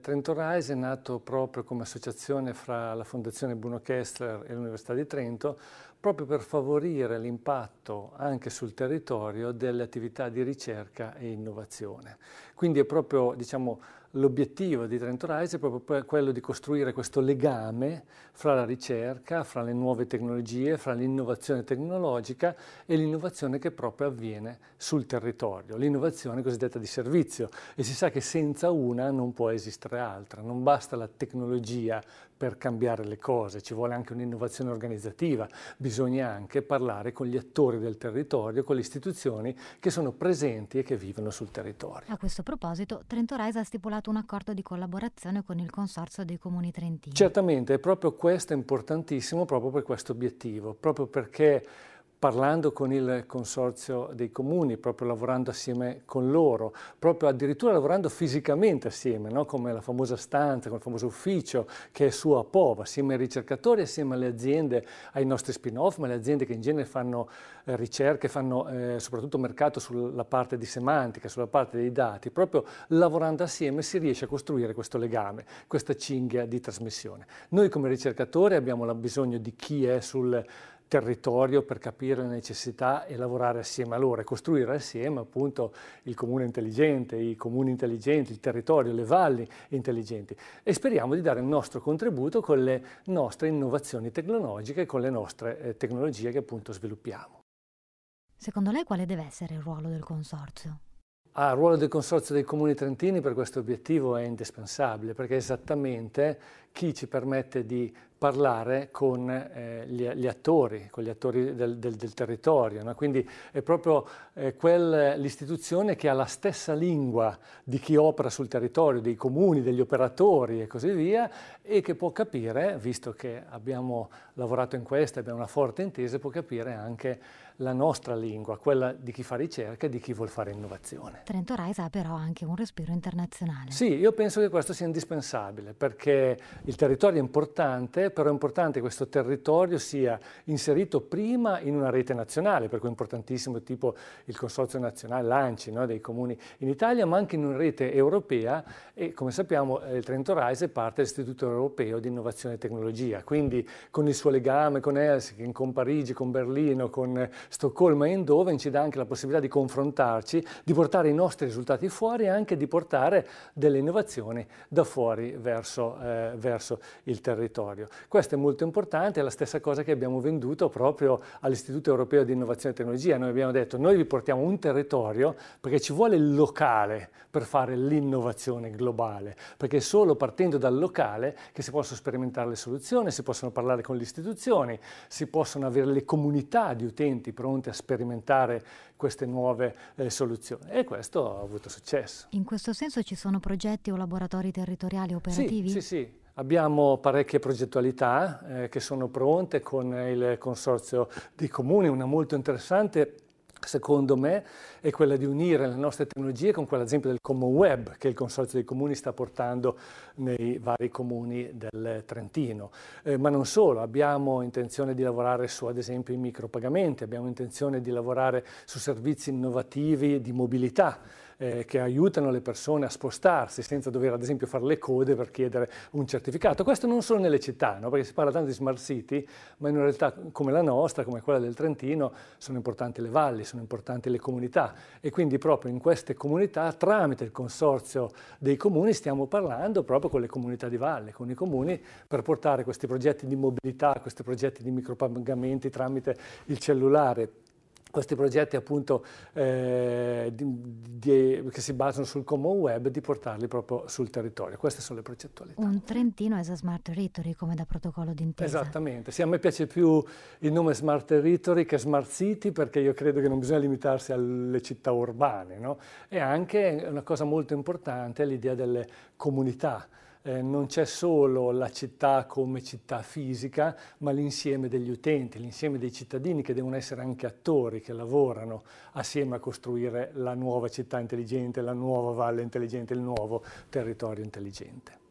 Trento Rise è nato proprio come associazione fra la Fondazione Bruno Kessler e l'Università di Trento proprio per favorire l'impatto anche sul territorio delle attività di ricerca e innovazione. Quindi è proprio diciamo, l'obiettivo di Trento Rise è proprio quello di costruire questo legame fra la ricerca, fra le nuove tecnologie, fra l'innovazione tecnologica e l'innovazione che proprio avviene sul territorio, l'innovazione cosiddetta di servizio. E si sa che senza una non può esistere altra, non basta la tecnologia per cambiare le cose, ci vuole anche un'innovazione organizzativa, bisogna bisogna anche parlare con gli attori del territorio, con le istituzioni che sono presenti e che vivono sul territorio. A questo proposito, Trento Rise ha stipulato un accordo di collaborazione con il Consorzio dei Comuni Trentini. Certamente, è proprio questo importantissimo proprio per questo obiettivo, proprio perché parlando con il consorzio dei comuni, proprio lavorando assieme con loro, proprio addirittura lavorando fisicamente assieme, no? come la famosa stanza, con il famoso ufficio che è suo a Pova, assieme ai ricercatori, assieme alle aziende, ai nostri spin-off, ma alle aziende che in genere fanno eh, ricerche, fanno eh, soprattutto mercato sulla parte di semantica, sulla parte dei dati, proprio lavorando assieme si riesce a costruire questo legame, questa cinghia di trasmissione. Noi come ricercatori abbiamo bisogno di chi è sul territorio per capire le necessità e lavorare assieme a loro e costruire assieme appunto il comune intelligente, i comuni intelligenti, il territorio, le valli intelligenti e speriamo di dare il nostro contributo con le nostre innovazioni tecnologiche e con le nostre eh, tecnologie che appunto sviluppiamo. Secondo lei quale deve essere il ruolo del consorzio? Ah, il ruolo del Consorzio dei Comuni Trentini per questo obiettivo è indispensabile perché è esattamente chi ci permette di parlare con eh, gli, gli, attori, con gli attori del, del, del territorio. No? Quindi è proprio eh, quel, l'istituzione che ha la stessa lingua di chi opera sul territorio, dei comuni, degli operatori e così via, e che può capire, visto che abbiamo lavorato in questo, abbiamo una forte intesa, può capire anche la nostra lingua, quella di chi fa ricerca e di chi vuol fare innovazione. Trento Rise ha però anche un respiro internazionale. Sì, io penso che questo sia indispensabile perché il territorio è importante però è importante che questo territorio sia inserito prima in una rete nazionale, per cui è importantissimo tipo il Consorzio Nazionale Lanci no, dei comuni in Italia, ma anche in una rete europea e come sappiamo eh, il Trento Rise è parte dell'Istituto Europeo di Innovazione e Tecnologia, quindi con il suo legame con Helsinki, con Parigi, con Berlino, con Stoccolma e Eindhoven ci dà anche la possibilità di confrontarci, di portare i nostri risultati fuori e anche di portare delle innovazioni da fuori verso, eh, verso il territorio. Questo è molto importante, è la stessa cosa che abbiamo venduto proprio all'Istituto Europeo di Innovazione e Tecnologia. Noi abbiamo detto noi vi portiamo un territorio perché ci vuole il locale per fare l'innovazione globale, perché è solo partendo dal locale che si possono sperimentare le soluzioni, si possono parlare con le istituzioni, si possono avere le comunità di utenti pronte a sperimentare queste nuove eh, soluzioni e questo ha avuto successo. In questo senso ci sono progetti o laboratori territoriali operativi? Sì, sì, sì. Abbiamo parecchie progettualità eh, che sono pronte con il Consorzio dei Comuni, una molto interessante secondo me, è quella di unire le nostre tecnologie con quella esempio del Common Web che il Consorzio dei Comuni sta portando nei vari comuni del Trentino. Eh, ma non solo, abbiamo intenzione di lavorare su ad esempio i micropagamenti, abbiamo intenzione di lavorare su servizi innovativi di mobilità eh, che aiutano le persone a spostarsi senza dover ad esempio fare le code per chiedere un certificato. Questo non solo nelle città, no? perché si parla tanto di smart city, ma in una realtà come la nostra, come quella del Trentino, sono importanti le valli, sono importanti le comunità e quindi proprio in queste comunità, tramite il consorzio dei comuni, stiamo parlando proprio con le comunità di valle, con i comuni, per portare questi progetti di mobilità, questi progetti di micropagamenti tramite il cellulare questi progetti appunto eh, di, di, che si basano sul common web di portarli proprio sul territorio. Queste sono le progettualità. Un Trentino as smart territory come da protocollo d'intesa. Esattamente, sì, a me piace più il nome smart territory che smart city perché io credo che non bisogna limitarsi alle città urbane no? e anche una cosa molto importante è l'idea delle comunità eh, non c'è solo la città come città fisica, ma l'insieme degli utenti, l'insieme dei cittadini che devono essere anche attori che lavorano assieme a costruire la nuova città intelligente, la nuova valle intelligente, il nuovo territorio intelligente.